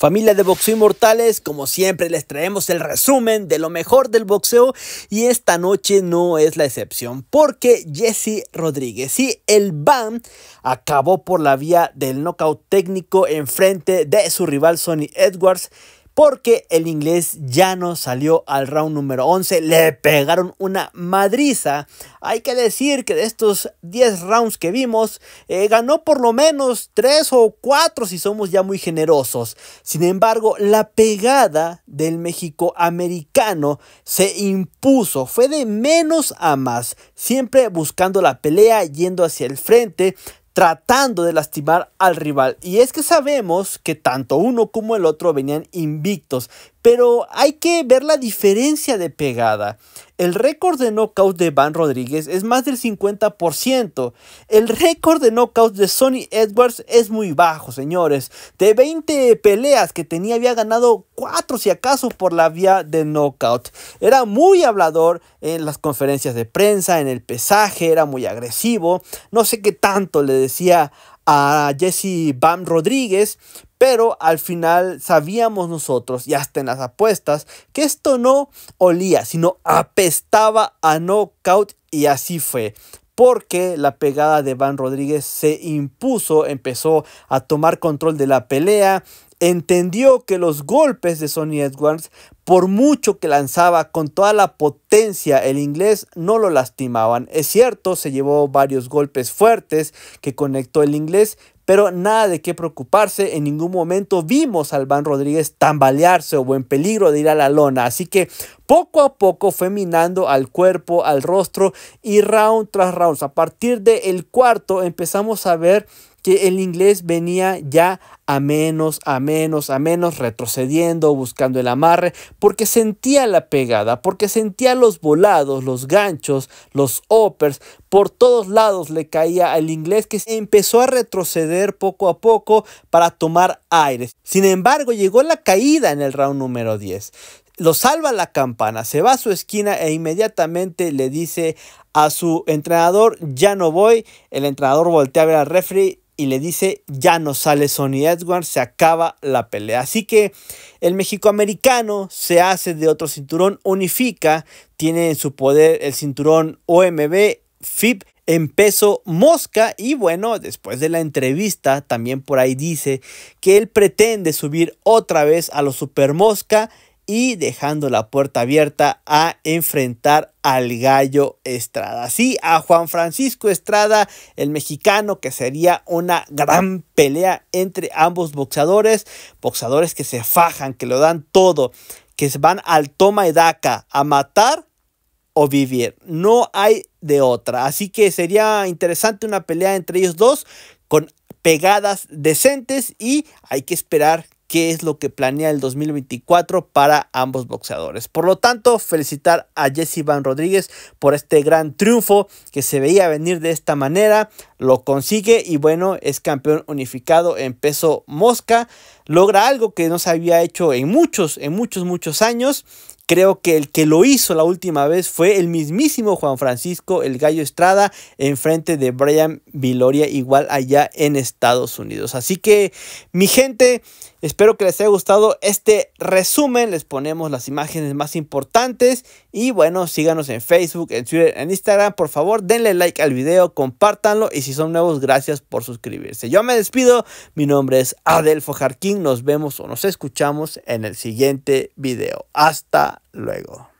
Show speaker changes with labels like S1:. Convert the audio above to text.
S1: Familia de Boxeo Inmortales, como siempre les traemos el resumen de lo mejor del boxeo y esta noche no es la excepción porque Jesse Rodríguez, y el BAM acabó por la vía del knockout técnico en frente de su rival Sonny Edwards porque el inglés ya no salió al round número 11, le pegaron una madriza. Hay que decir que de estos 10 rounds que vimos, eh, ganó por lo menos 3 o 4 si somos ya muy generosos. Sin embargo, la pegada del México americano se impuso, fue de menos a más, siempre buscando la pelea, yendo hacia el frente, tratando de lastimar al rival. Y es que sabemos que tanto uno como el otro venían invictos, pero hay que ver la diferencia de pegada. El récord de knockout de Van Rodríguez es más del 50%. El récord de knockout de Sonny Edwards es muy bajo, señores. De 20 peleas que tenía, había ganado 4 si acaso por la vía de knockout. Era muy hablador en las conferencias de prensa, en el pesaje, era muy agresivo. No sé qué tanto le decía a Jesse Van Rodríguez, pero al final sabíamos nosotros, y hasta en las apuestas, que esto no olía, sino apestaba a knockout y así fue porque la pegada de Van Rodríguez se impuso, empezó a tomar control de la pelea, entendió que los golpes de Sonny Edwards, por mucho que lanzaba con toda la potencia el inglés, no lo lastimaban. Es cierto, se llevó varios golpes fuertes que conectó el inglés, pero nada de qué preocuparse, en ningún momento vimos a Albán Rodríguez tambalearse o en peligro de ir a la lona, así que poco a poco fue minando al cuerpo, al rostro y round tras round. A partir del el cuarto empezamos a ver que el inglés venía ya a menos, a menos, a menos, retrocediendo, buscando el amarre, porque sentía la pegada, porque sentía los volados, los ganchos, los uppers, por todos lados le caía al inglés que empezó a retroceder poco a poco para tomar aire. Sin embargo, llegó la caída en el round número 10 lo salva la campana, se va a su esquina e inmediatamente le dice a su entrenador, ya no voy. El entrenador voltea a ver al referee y le dice, ya no sale Sony Edwards, se acaba la pelea. Así que el americano se hace de otro cinturón, unifica, tiene en su poder el cinturón OMB, FIP en peso mosca y bueno, después de la entrevista también por ahí dice que él pretende subir otra vez a los super mosca y dejando la puerta abierta a enfrentar al gallo Estrada. Sí, a Juan Francisco Estrada, el mexicano, que sería una gran pelea entre ambos boxeadores. boxadores que se fajan, que lo dan todo, que se van al toma y daca a matar o vivir. No hay de otra. Así que sería interesante una pelea entre ellos dos con pegadas decentes y hay que esperar qué es lo que planea el 2024 para ambos boxeadores. Por lo tanto, felicitar a Jesse Van Rodríguez por este gran triunfo que se veía venir de esta manera. Lo consigue y bueno, es campeón unificado en peso mosca. Logra algo que no se había hecho en muchos, en muchos, muchos años. Creo que el que lo hizo la última vez fue el mismísimo Juan Francisco El Gallo Estrada en frente de Brian Viloria igual allá en Estados Unidos. Así que mi gente, Espero que les haya gustado este resumen. Les ponemos las imágenes más importantes. Y bueno, síganos en Facebook, en Twitter, en Instagram. Por favor, denle like al video, compártanlo. Y si son nuevos, gracias por suscribirse. Yo me despido. Mi nombre es Adelfo Jarquín. Nos vemos o nos escuchamos en el siguiente video. Hasta luego.